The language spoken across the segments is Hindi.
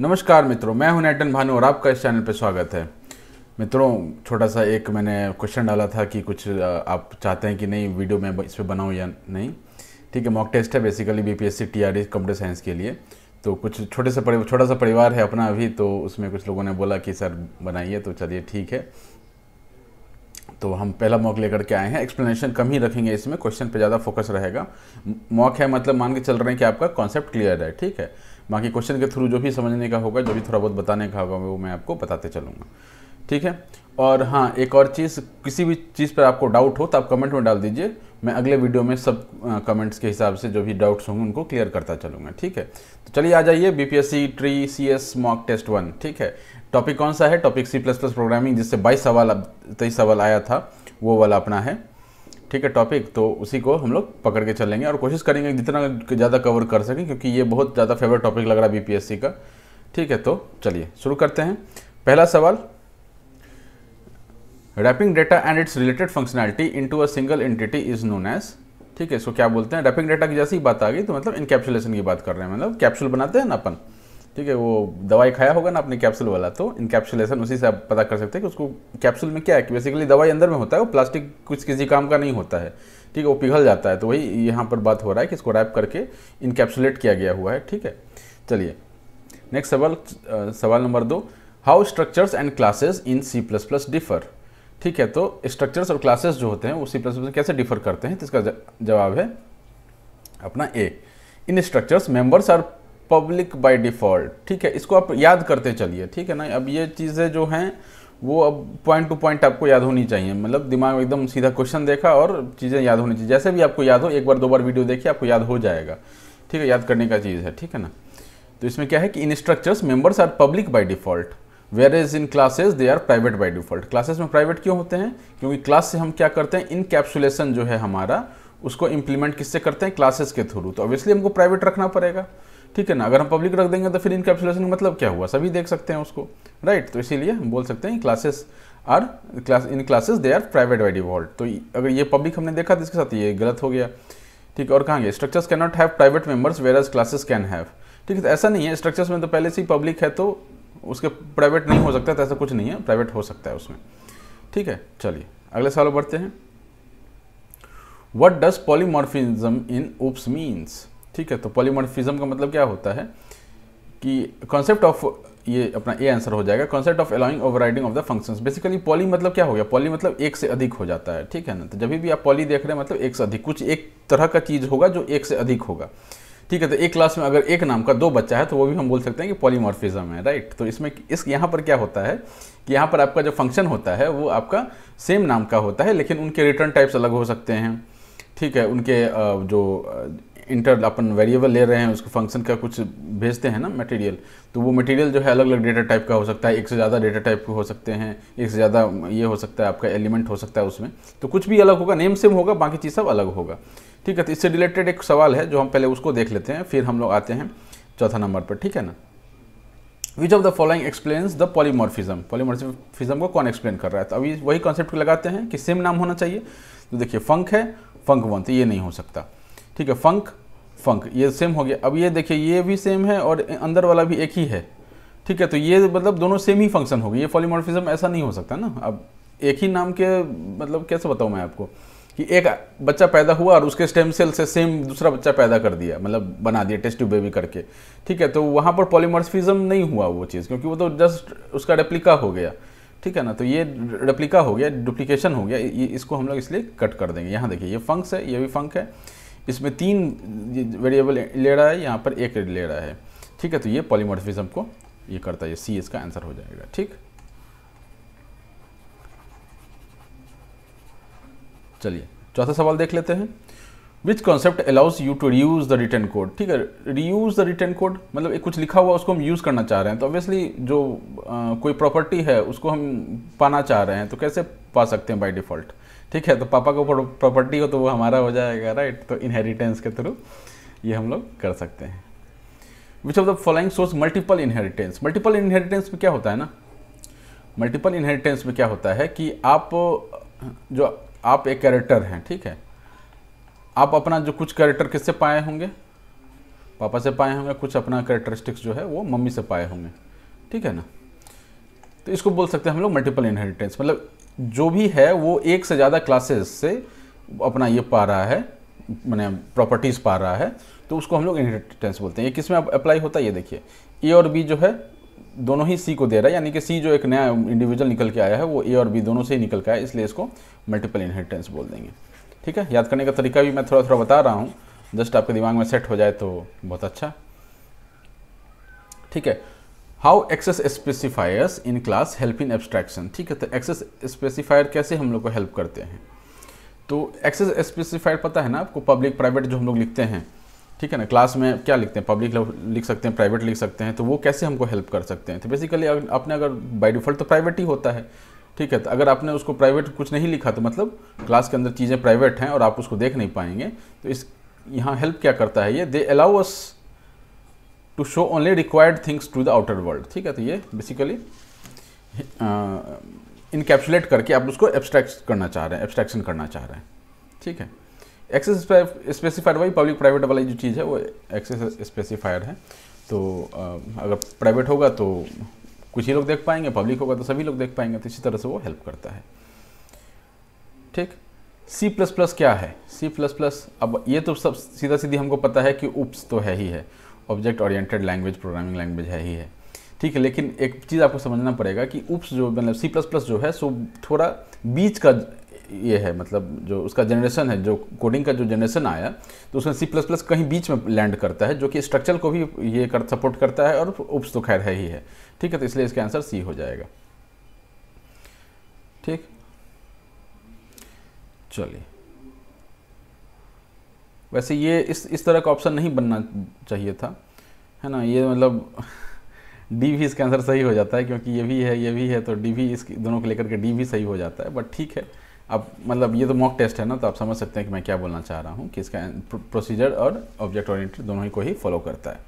नमस्कार मित्रों मैं हूं नैटन भानु और आपका इस चैनल पर स्वागत है मित्रों छोटा सा एक मैंने क्वेश्चन डाला था कि कुछ आप चाहते हैं कि नहीं वीडियो मैं इस पर बनाऊँ या नहीं ठीक है मॉक टेस्ट है basically B P S C T R computer science के लिए तो कुछ छोटे से छोटा सा परिवार है अपना अभी तो उसमें कुछ लोगों ने बोला कि सर बनाइए तो चलिए ठीक है तो हम पहला मॉक लेकर के आए हैं एक्सप्लेनेशन कम ही रखेंगे इसमें क्वेश्चन पे ज़्यादा फोकस रहेगा मॉक है मतलब मान के चल रहे हैं कि आपका कॉन्सेप्ट क्लियर है ठीक है बाकी क्वेश्चन के थ्रू जो भी समझने का होगा जो भी थोड़ा बहुत बताने का होगा वो मैं आपको बताते चलूँगा ठीक है और हाँ एक और चीज़ किसी भी चीज़ पर आपको डाउट हो तो आप कमेंट में डाल दीजिए मैं अगले वीडियो में सब कमेंट्स के हिसाब से जो भी डाउट्स होंगे उनको क्लियर करता चलूँगा ठीक है तो चलिए आ जाइए B P S C TRE C S mock test one ठीक है टॉपिक कौन सा है topic C plus plus programming जिससे बाईस सवाल अब तेईस सवाल आया था वो वाला अपना है ठीक है टॉपिक तो उसी को हम लोग पकड़ के चलेंगे और कोशिश करेंगे जितना ज़्यादा कवर कर सकें क्योंकि ये बहुत ज़्यादा फेवरेट टॉपिक लग रहा है बी का ठीक है तो चलिए शुरू करते हैं पहला सवाल wrapping data and its related functionality to a single entity is known as ठीक है इसको क्या बोलते हैं रैपिंग डेटा की जैसी बात आ गई तो मतलब इनकेप्सुलेशन की बात कर रहे हैं मतलब कैप्सूल बनाते हैं ना अपन ठीक है वो दवाई खाया होगा ना अपने कैप्सूल वाला तो इनकैप्सुलेशन उसी से आप पता कर सकते हैं कि उसको कैप्सूल में क्या है कि बेसिकली दवाई अंदर में होता है वो प्लास्टिक कुछ किसी काम का नहीं होता है ठीक है वो पिघल जाता है तो वही यहाँ पर बात हो रहा है कि इसको रैप करके इनकैप्सुलेट किया गया हुआ है ठीक है चलिए नेक्स्ट सवाल सवाल नंबर दो how structures and classes in C plus plus differ ठीक है तो स्ट्रक्चर्स और क्लासेस जो होते हैं वो सी प्लस प्लस कैसे डिफर करते हैं तो इसका जवाब है अपना A in structures members are public by default ठीक है इसको आप याद करते चलिए ठीक है ना अब ये चीज़ें जो हैं वो अब पॉइंट टू पॉइंट आपको याद होनी चाहिए मतलब दिमाग में एकदम सीधा क्वेश्चन देखा और चीज़ें याद होनी चाहिए जैसे भी आपको याद हो एक बार दो बार वीडियो देखिए आपको याद हो जाएगा ठीक है याद करने का चीज़ है ठीक है ना तो इसमें क्या है कि in structures members are public by default where is in classes they are private by default classes में प्राइवेट क्यों होते हैं क्योंकि क्लास से हम क्या करते हैं इन जो है हमारा उसको इम्प्लीमेंट किससे करते हैं क्लासेस के थ्रू तो ऑब्वियसली हमको प्राइवेट रखना पड़ेगा ठीक है ना अगर हम पब्लिक रख देंगे तो फिर इनकेप्सुलेशन का मतलब क्या हुआ सभी देख सकते हैं उसको राइट right? तो इसीलिए हम बोल सकते हैं classes are class in classes they are private by default तो अगर ये पब्लिक हमने देखा तो इसके साथ ये गलत हो गया ठीक है और कहाँ structures can not have private members whereas classes can have ठीक है तो ऐसा नहीं है स्ट्रक्चर्स में तो पहले से ही पब्लिक है तो उसके प्राइवेट नहीं हो सकता तो ऐसा कुछ नहीं है प्राइवेट हो सकता है उसमें ठीक है चलिए अगले सवाल बढ़ते हैं what does polymorphism in OOPs means ठीक है तो पॉलीमॉर्फिज्म का मतलब क्या होता है कि कॉन्सेप्ट ऑफ ये अपना ए आंसर हो जाएगा concept of allowing overriding of the functions basically poly मतलब क्या हो गया पॉली मतलब एक से अधिक हो जाता है ठीक है ना तो जब भी आप पॉली देख रहे हैं मतलब एक से अधिक कुछ एक तरह का चीज़ होगा जो एक से अधिक होगा ठीक है तो एक क्लास में अगर एक नाम का दो बच्चा है तो वो भी हम बोल सकते हैं कि पॉलीमॉर्फिज्म है राइट तो इसमें इस यहाँ पर क्या होता है कि यहाँ पर आपका जो फंक्शन होता है वो आपका सेम नाम का होता है लेकिन उनके रिटर्न टाइप्स अलग हो सकते हैं ठीक है उनके जो इंटर अपन वेरिएबल ले रहे हैं उसको फंक्शन का कुछ भेजते हैं ना मटेरियल तो वो मटेरियल जो है अलग अलग डेटा टाइप का हो सकता है एक से ज़्यादा डेटा टाइप के हो सकते हैं एक से ज़्यादा ये हो सकता है आपका एलिमेंट हो सकता है उसमें तो कुछ भी अलग होगा नेम सेम होगा बाकी चीज़ सब अलग होगा ठीक है तो इससे रिलेटेड एक सवाल है जो हम पहले उसको देख लेते हैं फिर हम लोग आते हैं चौथा नंबर पर ठीक है ना which of the following explains the polymorphism polymorphism को कौन एक्सप्लेन कर रहा है तो अभी वही कॉन्सेप्ट लगाते हैं कि सेम नाम होना चाहिए तो देखिए फंक है फंक वन तो ये नहीं हो सकता ठीक है फंक फंक ये सेम हो गया अब ये देखिए ये भी सेम है और अंदर वाला भी एक ही है ठीक है तो ये मतलब दोनों सेम ही फंक्शन होगी ये पॉलीमॉर्फिज्म ऐसा नहीं हो सकता ना अब एक ही नाम के मतलब कैसे बताऊँ मैं आपको कि एक बच्चा पैदा हुआ और उसके स्टेम सेल से सेम दूसरा बच्चा पैदा कर दिया मतलब बना दिया टेस्ट ट्यूब बेबी करके ठीक है तो वहाँ पर पॉलीमॉर्फिज्म नहीं हुआ वो चीज़ क्योंकि वो तो जस्ट उसका रेप्लिका हो गया ठीक है ना तो ये रेप्लिका हो गया डुप्लीकेशन हो गया इसको हम लोग इसलिए कट कर देंगे यहाँ देखिए ये फंक्स है ये भी फंक है इसमें तीन वेरिएबल ले रहा है यहाँ पर एक ले रहा है ठीक है तो ये पॉलीमोर्फिज्म को ये करता है सी इसका आंसर हो जाएगा ठीक चलिए चौथा सवाल देख लेते हैं which concept allows you to reuse the written code ठीक है रीयूज द रिटर्न कोड मतलब एक कुछ लिखा हुआ उसको हम यूज़ करना चाह रहे हैं तो ऑब्वियसली जो आ, कोई प्रॉपर्टी है उसको हम पाना चाह रहे हैं तो कैसे पा सकते हैं बाई डिफ़ॉल्ट ठीक है तो पापा को प्रॉपर्टी हो तो वो हमारा हो जाएगा राइट तो इनहेरिटेंस के थ्रू ये हम लोग कर सकते हैं which of the following source multiple inheritance multiple inheritance में क्या होता है ना मल्टीपल इनहेरिटेंस में क्या होता है कि आप जो आप एक कैरेक्टर हैं ठीक है आप अपना जो कुछ कैरेक्टर किससे पाए होंगे पापा से पाए होंगे कुछ अपना कैरेक्टरिस्टिक्स जो है वो मम्मी से पाए होंगे ठीक है ना तो इसको बोल सकते हैं हम लोग मल्टीपल इनहेरिटेंस मतलब जो भी है वो एक से ज़्यादा क्लासेस से अपना ये पा रहा है मैंने प्रॉपर्टीज़ पा रहा है तो उसको हम लोग इनहेरिटेंस बोलते हैं ये किस में अप्लाई होता है ये देखिए ए और बी जो है दोनों ही सी को दे रहा है यानी कि सी जो एक नया इंडिविजुअल निकल के आया है वो ए और बी दोनों से ही निकल के आया इसलिए इसको मल्टीपल इनहेरिटेंस बोल देंगे ठीक है याद करने का तरीका भी मैं थोड़ा थोड़ा बता रहा हूँ जस्ट आपके दिमाग में सेट हो जाए तो बहुत अच्छा ठीक है how access specifiers in class help in abstraction ठीक है तो एक्सेस स्पेसिफायर कैसे हम लोग को हेल्प करते हैं तो एक्सेस स्पेसिफायर पता है ना आपको पब्लिक प्राइवेट जो हम लोग लिखते हैं ठीक है ना क्लास में क्या लिखते हैं पब्लिक लिख सकते हैं प्राइवेट लिख सकते हैं तो वो कैसे हमको हेल्प कर सकते हैं तो बेसिकली आपने अगर बाई डिफ़ॉल्ट तो प्राइवेट ही होता है ठीक है तो अगर आपने उसको प्राइवेट कुछ नहीं लिखा तो मतलब क्लास के अंदर चीज़ें प्राइवेट हैं और आप उसको देख नहीं पाएंगे तो इस यहाँ हेल्प क्या करता है ये they allow us to show only required things to the outer world ठीक है तो ये बेसिकली इनकेप्सुलेट करके आप उसको एब्स्ट्रैक्ट करना चाह रहे हैं एब्स्ट्रैक्शन करना चाह रहे हैं ठीक है एक्सेस स्पेसिफाइड वही पब्लिक प्राइवेट वाली जो चीज़ है वो एक्सेस स्पेसिफायर है तो uh, अगर प्राइवेट होगा तो कुछ ही लोग देख पाएंगे पब्लिक होगा तो सभी लोग देख पाएंगे तो इसी तरह से वो हेल्प करता है ठीक सी प्लस प्लस क्या है सी प्लस प्लस अब ये तो सब सीधा सीधी हमको पता है कि उप्स तो है ही है object oriented language programming language है ही है ठीक है लेकिन एक चीज़ आपको समझना पड़ेगा कि उप्स जो मतलब सी प्लस प्लस जो है सो थोड़ा बीच का ये है मतलब जो उसका जनरेशन है जो कोडिंग का जो जनरेशन आया तो उसमें सी प्लस प्लस कहीं बीच में लैंड करता है जो कि स्ट्रक्चर को भी ये कर सपोर्ट करता है और उप्स तो खैर है ही है ठीक है तो इसलिए इसका आंसर सी हो जाएगा ठीक चलिए वैसे ये इस इस तरह का ऑप्शन नहीं बनना चाहिए था है ना ये मतलब डी भी इसका आंसर सही हो जाता है क्योंकि ये भी है ये भी है तो डी भी इस दोनों को लेकर के डी भी सही हो जाता है बट ठीक है अब मतलब ये तो मॉक टेस्ट है ना तो आप समझ सकते हैं कि मैं क्या बोलना चाह रहा हूँ कि इसका प्रोसीजर और ऑब्जेक्ट ओरिएंटेड दोनों ही को ही फॉलो करता है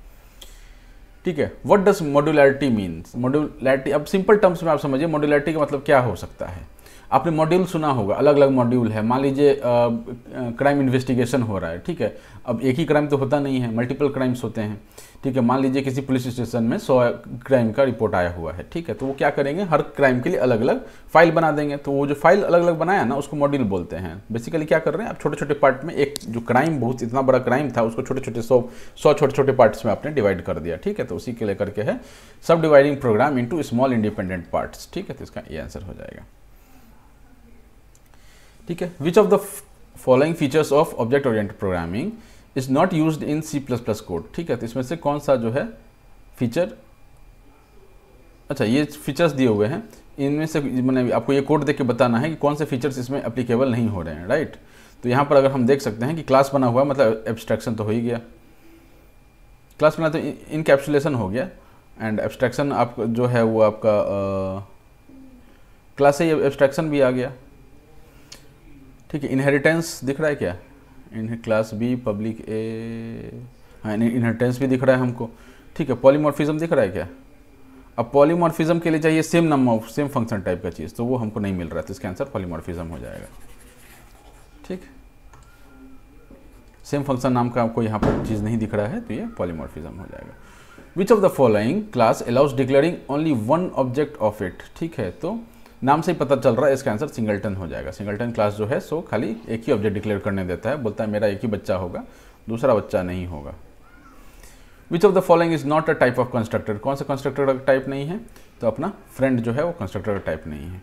ठीक है what does modularity means modularity अब सिंपल टर्म्स में आप समझिए मॉड्यूलैरिटी का मतलब क्या हो सकता है आपने मॉड्यूल सुना होगा अलग अलग मॉड्यूल है मान लीजिए क्राइम इन्वेस्टिगेशन हो रहा है ठीक है अब एक ही क्राइम तो होता नहीं है मल्टीपल क्राइम्स होते हैं ठीक है मान लीजिए किसी पुलिस स्टेशन में सौ क्राइम का रिपोर्ट आया हुआ है ठीक है तो वो क्या करेंगे हर क्राइम के लिए अलग अलग फाइल बना देंगे तो वो जो फाइल अलग अलग बनाया ना उसको मॉड्यूल बोलते हैं बेसिकली क्या कर रहे हैं आप छोटे छोटे पार्ट में एक जो क्राइम बहुत इतना बड़ा क्राइम था उसको छोटे छोटे सौ सौ छोटे छोटे पार्ट्स में आपने डिवाइड कर दिया ठीक है तो उसी के लेकर के है सब dividing program into small independent parts ठीक है तो इसका ये आंसर हो जाएगा ठीक है which of the following features of object oriented programming is not use in C plus plus code ठीक है तो इसमें से कौन सा जो है फीचर अच्छा ये फीचर्स दिए हुए हैं इनमें से मैंने आपको ये कोड देख के बताना है कि कौन से फीचर्स इसमें अप्लीकेबल नहीं हो रहे हैं राइट तो यहाँ पर अगर हम देख सकते हैं कि क्लास बना हुआ मतलब एब्स्ट्रैक्शन तो हो ही गया क्लास बना तो इनकेप्सुलेसन हो गया एंड एब्स्ट्रैक्शन आप जो है वो आपका क्लास से एब्स्ट्रैक्शन भी आ गया ठीक है इनहेरिटेंस दिख रहा है क्या हाँ, in class B public A हाँ इनहेरिटेंस भी दिख रहा है हमको ठीक है पॉलीमॉर्फिज्म दिख रहा है क्या अब पॉलीमॉर्फिज्म के लिए चाहिए same number same function type का चीज़ तो वो हमको नहीं मिल रहा तो इसका आंसर पॉलीमॉर्फिज्म हो जाएगा ठीक सेम फंक्शन नाम का आपको यहाँ पर चीज़ नहीं दिख रहा है तो ये पॉलीमॉर्फिज्म हो जाएगा which of the following class allows declaring only one object of it ठीक है तो नाम से ही पता चल रहा है इसका आंसर सिंगलटन हो जाएगा सिंगलटन क्लास जो है सो खाली एक ही ऑब्जेक्ट डिक्लेयर करने देता है बोलता है मेरा एक ही बच्चा होगा दूसरा बच्चा नहीं होगा which of the following is not a type of constructor कौन सा कंस्ट्रक्टर का टाइप नहीं है तो अपना फ्रेंड जो है वो कंस्ट्रक्टर का टाइप नहीं है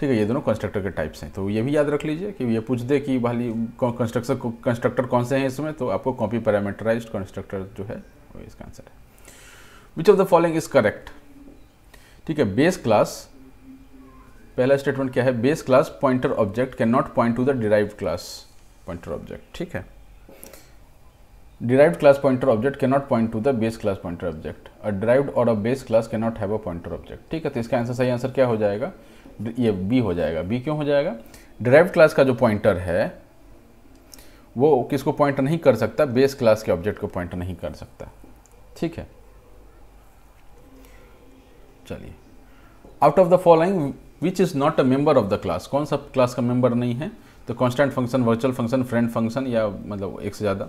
ठीक है ये दोनों कंस्ट्रक्टर के टाइप्स हैं तो ये भी याद रख लीजिए कि ये पूछ दे कि भाई कंस्ट्रक्शन कंस्ट्रक्टर कौन से हैं इसमें तो आपको कॉपी पैरामीटराइज कंस्ट्रक्टर जो है वो इसका आंसर है which of the following is correct ठीक है बेस क्लास पहला स्टेटमेंट क्या है base class pointer object can not point to the derive class pointer object ठीक है derive class pointer object can not point to the base class pointer object a drive और a base class can not have pointer object ठीक है तो इसका आंसर सही आंसर क्या हो जाएगा ये बी हो जाएगा बी क्यों हो जाएगा ड्राइव क्लास का जो पॉइंटर है वो किसको पॉइंट नहीं कर सकता बेस क्लास के ऑब्जेक्ट को पॉइंट नहीं कर सकता ठीक है चलिए out of the following which is not a member of the class कौन सा क्लास का मेंबर नहीं है तो constant function virtual function friend function या मतलब एक से ज़्यादा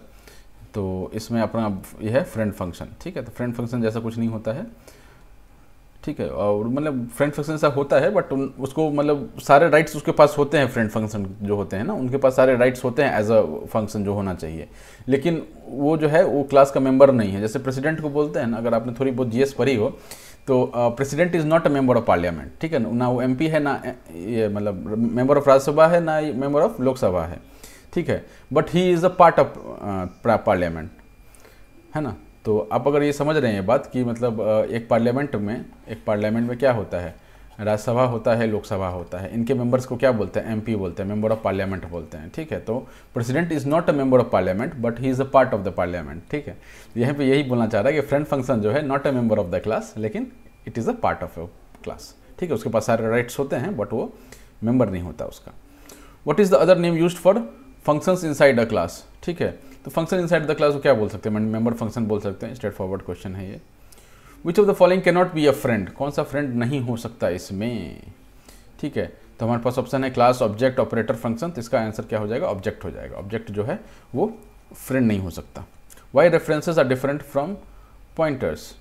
तो इसमें अपना यह है फ्रेंड फंक्शन ठीक है तो फ्रेंड फंक्शन जैसा कुछ नहीं होता है ठीक है और मतलब फ्रेंड फंक्शन ऐसा होता है बट उसको मतलब सारे राइट्स उसके पास होते हैं फ्रेंड फंक्शन जो होते हैं ना उनके पास सारे राइट्स होते हैं एज अ फंक्शन जो होना चाहिए लेकिन वो जो है वो क्लास का मेंबर नहीं है जैसे प्रेसिडेंट को बोलते हैं ना अगर आपने थोड़ी बहुत जीएस पढ़ी हो तो president is not a member of parliament ठीक है ना ना वो एम है ना ये मतलब मेंबर ऑफ राज्यसभा है ना मेंबर ऑफ लोकसभा है ठीक है but he is a part of parliament है ना तो आप अगर ये समझ रहे हैं बात कि मतलब एक पार्लियामेंट में एक पार्लियामेंट में क्या होता है राज्यसभा होता है लोकसभा होता है इनके मेंबर्स को क्या बोलते हैं एमपी बोलते हैं मेंबर ऑफ पार्लियामेंट बोलते हैं ठीक है तो president is not a member of parliament but he is a part of the parliament ठीक है यहाँ पे यही बोलना चाह रहा है कि फ्रेंड फंक्शन जो है not a member of the class लेकिन it is a part of class ठीक है उसके पास सारे राइट्स होते हैं बट वो मेंबर नहीं होता उसका what is the other name use for inside a class ठीक है तो फंक्शन साइड द क्लास को क्या बोल सकते हैं मेंबर फंक्शन बोल सकते हैं स्ट्रेट फॉरवर्ड क्वेश्चन है ये which of the following cannot be a friend कौन सा फ्रेंड नहीं हो सकता इसमें ठीक है तो हमारे पास ऑप्शन है क्लास ऑब्जेक्ट ऑपरेटर फंक्शन तो इसका आंसर क्या हो जाएगा ऑब्जेक्ट हो जाएगा ऑब्जेक्ट जो है वो फ्रेंड नहीं हो सकता why references are different from pointers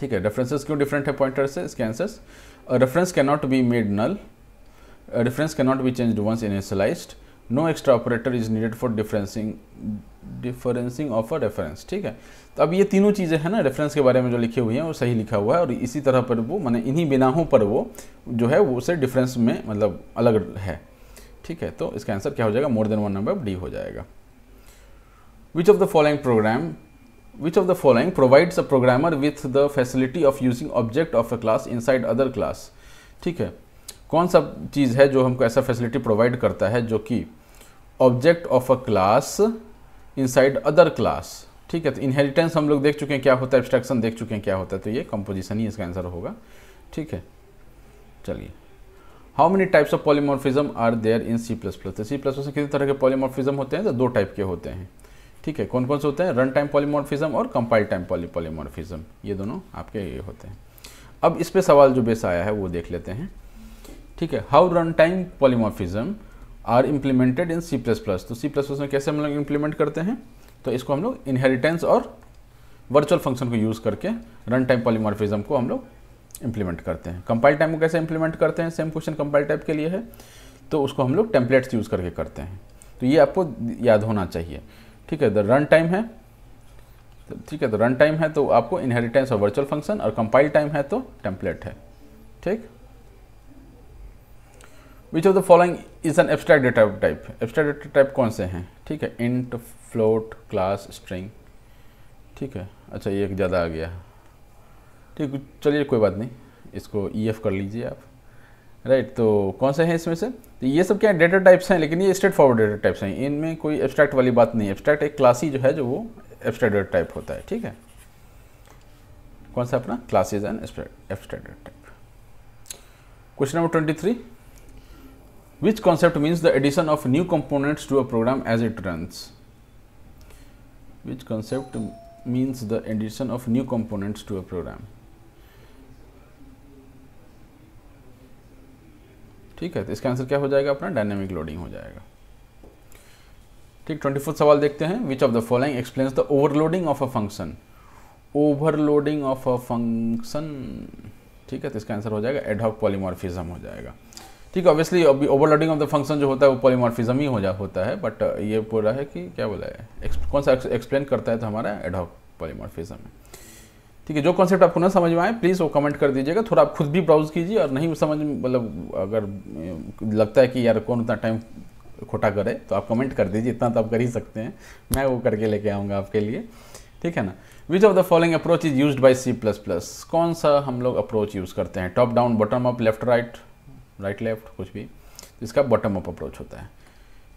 ठीक है रेफरेंसेज क्यों डिफरेंट है पॉइंटर्स से इसके answers reference cannot be made null reference cannot be change once initialized no extra operator is needed for differencing differencing of a reference ठीक है तो अब ये तीनों चीज़ें हैं ना रेफरेंस के बारे में जो लिखे हुए हैं वो सही लिखा हुआ है और इसी तरह पर वो मैंने इन्हीं बिनाहों पर वो जो है वो उसे डिफरेंस में मतलब अलग है ठीक है तो इसका आंसर क्या हो जाएगा more than one number D हो जाएगा which of the following program which of the following provides a programmer with the facility of using object of a class inside other class ठीक है कौन सा चीज़ है जो हमको ऐसा फैसिलिटी प्रोवाइड करता है जो कि object of a class inside other class ठीक है तो इनहेरिटेंस हम लोग देख चुके हैं क्या होता है एब्स्ट्रैक्शन देख चुके हैं क्या होता है तो ये कंपोजिशन ही इसका आंसर होगा ठीक है चलिए how many types of polymorphism are there in C plus plus C plus plus में कितने तरह के पॉलीमॉर्फिज्म होते हैं तो दो टाइप के होते हैं ठीक है कौन कौन से होते हैं रन टाइम पॉलीमॉर्फिज्म और कंपाइल टाइम पॉली पॉलीमॉर्फिज्म ये दोनों आपके ये होते हैं अब इस पर सवाल जो बेस आया है वो देख लेते हैं ठीक है how run time polymorphism are implemented in C plus plus तो सी प्लस प्लस में कैसे हम लोग इम्प्लीमेंट करते हैं तो इसको हम लोग इनहेरिटेंस और वर्चुअल फंक्शन को यूज़ करके रन टाइम पॉलीमॉर्फिज्म को हम लोग इम्प्लीमेंट करते हैं कंपाइल टाइम को कैसे इम्प्लीमेंट करते हैं सेम क्वेश्चन कंपाइल टाइप के लिए है तो उसको हम लोग टेम्पलेट्स यूज़ करके करते हैं तो ये आपको याद होना चाहिए ठीक है द रन टाइम है तो ठीक है तो रन टाइम है तो आपको इनहेरिटेंस और वर्चुअल फंक्शन और कंपाइल टाइम है तो टेम्पलेट है ठीक which of the following is an abstract data type abstract data type कौन से हैं ठीक है इंट फ्लोट क्लास स्ट्रिंग ठीक है अच्छा ये एक ज़्यादा आ गया ठीक चलिए कोई बात नहीं इसको ई e एफ कर लीजिए आप राइट तो कौन से हैं इसमें से तो ये सब क्या डेटा टाइप्स हैं लेकिन ये स्ट्रेट फॉरवर्ड डेटा टाइप्स हैं इनमें कोई एब्स्ट्रैक्ट वाली बात नहीं एब्सट्रैक्ट एब्स्ट्रैक्ट एक क्लासी जो है जो वो एब्स्ट्रैक्ट डेटा टाइप होता है ठीक है कौन सा अपना classes and abstract data type question number twenty three Which concept means the addition of new components to a program as it runs? Which concept means the addition of new components to a program? ठीक है तो इसका आंसर क्या हो जाएगा अपना डायनेमिक लोडिंग हो जाएगा ठीक ट्वेंटी फोर्थ सवाल देखते हैं which of the following explains the overloading of a function overloading of a function ठीक है तो इसका आंसर हो जाएगा एडहॉक पॉलीमॉर्फिज्म हो जाएगा ठीक है ऑब्वियसली अभी ओवरलोडिंग ऑफ द फंक्शन जो होता है वो पॉलीमॉर्फिज्म ही हो जा होता है बट ये पूरा है कि क्या बोला है कौन सा एक्सप्लेन करता है तो हमारा एडॉक पॉलीमॉर्फिज्म ठीक है जो कॉन्सेप्ट आपको ना समझ में आए प्लीज़ वो कमेंट कर दीजिएगा थोड़ा आप खुद भी ब्राउज कीजिए और नहीं समझ मतलब अगर लगता है कि यार कौन उतना टाइम खोटा करे तो आप कमेंट कर दीजिए इतना तो आप कर ही सकते हैं मैं वो करके लेके आऊँगा आपके लिए ठीक है ना which of the following approach is use by C plus plus कौन सा हम लोग अप्रोच यूज़ करते हैं top down bottom up left right right left कुछ भी तो इसका बॉटम अप अप्रोच होता है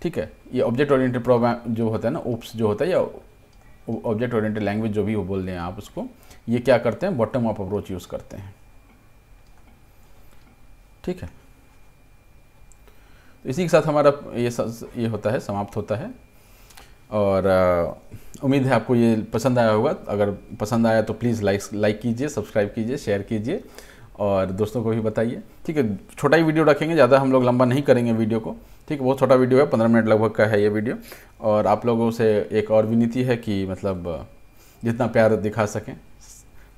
ठीक है ये ऑब्जेक्ट ओरिएंटेड प्रोग्राम जो होता है ना ओप्स जो होता है या ऑब्जेक्ट ओरिएंटेड लैंग्वेज जो भी वो बोल रहे हैं आप उसको ये क्या करते हैं बॉटम अप अप्रोच यूज़ करते हैं ठीक है तो इसी के साथ हमारा ये ये होता है समाप्त होता है और उम्मीद है आपको ये पसंद आया होगा अगर पसंद आया तो प्लीज़ लाइक लाइक कीजिए सब्सक्राइब कीजिए शेयर कीजिए और दोस्तों को भी बताइए ठीक है छोटा ही वीडियो रखेंगे ज़्यादा हम लोग लंबा नहीं करेंगे वीडियो को ठीक है बहुत छोटा वीडियो है पंद्रह मिनट लगभग का है ये वीडियो और आप लोगों से एक और विनती है कि मतलब जितना प्यार दिखा सकें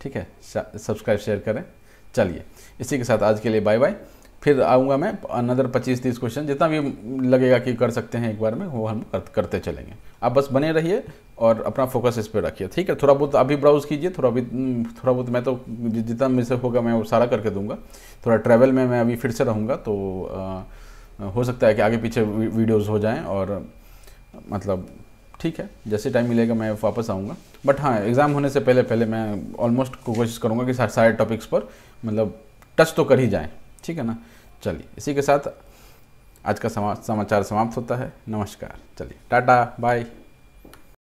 ठीक है सब्सक्राइब शेयर करें चलिए इसी के साथ आज के लिए बाय बाय फिर आऊँगा मैं अनदर पच्चीस तीस क्वेश्चन जितना भी लगेगा कि कर सकते हैं एक बार में वो हम करते चलेंगे आप बस बने रहिए और अपना फोकस इस पर रखिए ठीक है थोड़ा बहुत अभी ब्राउज़ कीजिए थोड़ा भी हम्म, थोड़ा बहुत मैं तो जितना मेरे से होगा मैं वो सारा करके दूंगा थोड़ा ट्रैवल में मैं अभी फिर से रहूँगा तो आ, हो सकता है कि आगे पीछे वीडियोज़ हो जाएँ और मतलब ठीक है जैसे टाइम मिलेगा मैं वापस आऊँगा बट हाँ एग्ज़ाम होने से पहले पहले मैं ऑलमोस्ट कोशिश करूँगा कि सारे टॉपिक्स पर मतलब टच तो कर ही जाएँ ठीक है ना चलिए इसी के साथ आज का समाचार समाप्त होता है नमस्कार चलिए टाटा बाय